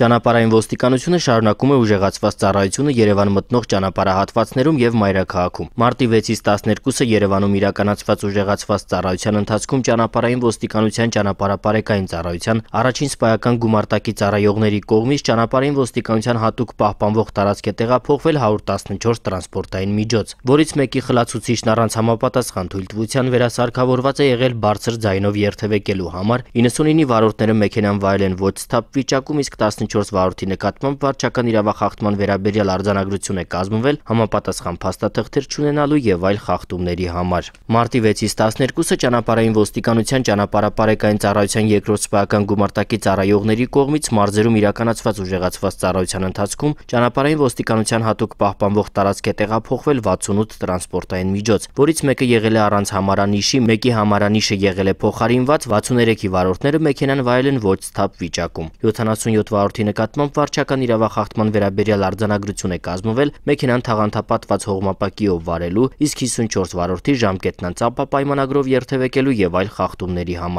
Ճանապարհային ոստիկանությունը շարունակում է ուժեղացված ծառայությունը Երևան մտնող ճանապարհահատվածներում եւ մայրաքաղաքում։ Մարտի 6-ից 12-ը Երևանում իրականացված ուժեղացված ծառայության ընթացքում ճանապարհային ոստիկանության ճանապարհապարեկային ծառայության առաջին սպայական գումարտակի ծառայողների կողմից ճանապարհային ոստիկանության հատուկ պահպանվող տարածք է տեղափոխվել 114 տրանսպորտային միջոց, որից մեկի խլացուցիչն առանց համապատասխան թույլտվության վերասարքավորված է եղել բարձր ձայնով երթևեկելու համար 99-ի վարորդները մեքենան վայել են ոչ սթափ վիճակում, իսկ 14 2024 վարորդի նկատմամբ վարչական իրավախախտման վերաբերյալ արձանագրություն է կազմվել համապատասխան փաստաթղթեր չունենալու եւ այլ խախտումների համար։ Մարտի 6-ից 12-ը ճանապարհային ոստիկանության ճանապարհապարեկային ծառայության երկրորդ սպայական գումարտակի ծառայողների կողմից մարզերում իրականացված ուժեղացված ծառայության ընթացքում ճանապարհային ոստիկանության հատուկ պահպանվող տարածք է տեղափոխվել 68 տրանսպորտային միջոց, որից մեկը եղել է առանց համարանիշի, մեկի համարանիշը եղել է փոխարինված, 63-ի վարորդները մեքենան վայել են ոչ սթափ վիճակում։ 77 վարորդի ոլորտի նկատմամբ վարչական իրավախախտման վերաբերյալ արձանագրություն է կազմվել մեքենան թաղանթապատված հողմապակիով վարելու, իսկ 54 վարորդի ժամկետն անձապա պայմանագրով երթևեկելու եւ այլ խախտումների համար։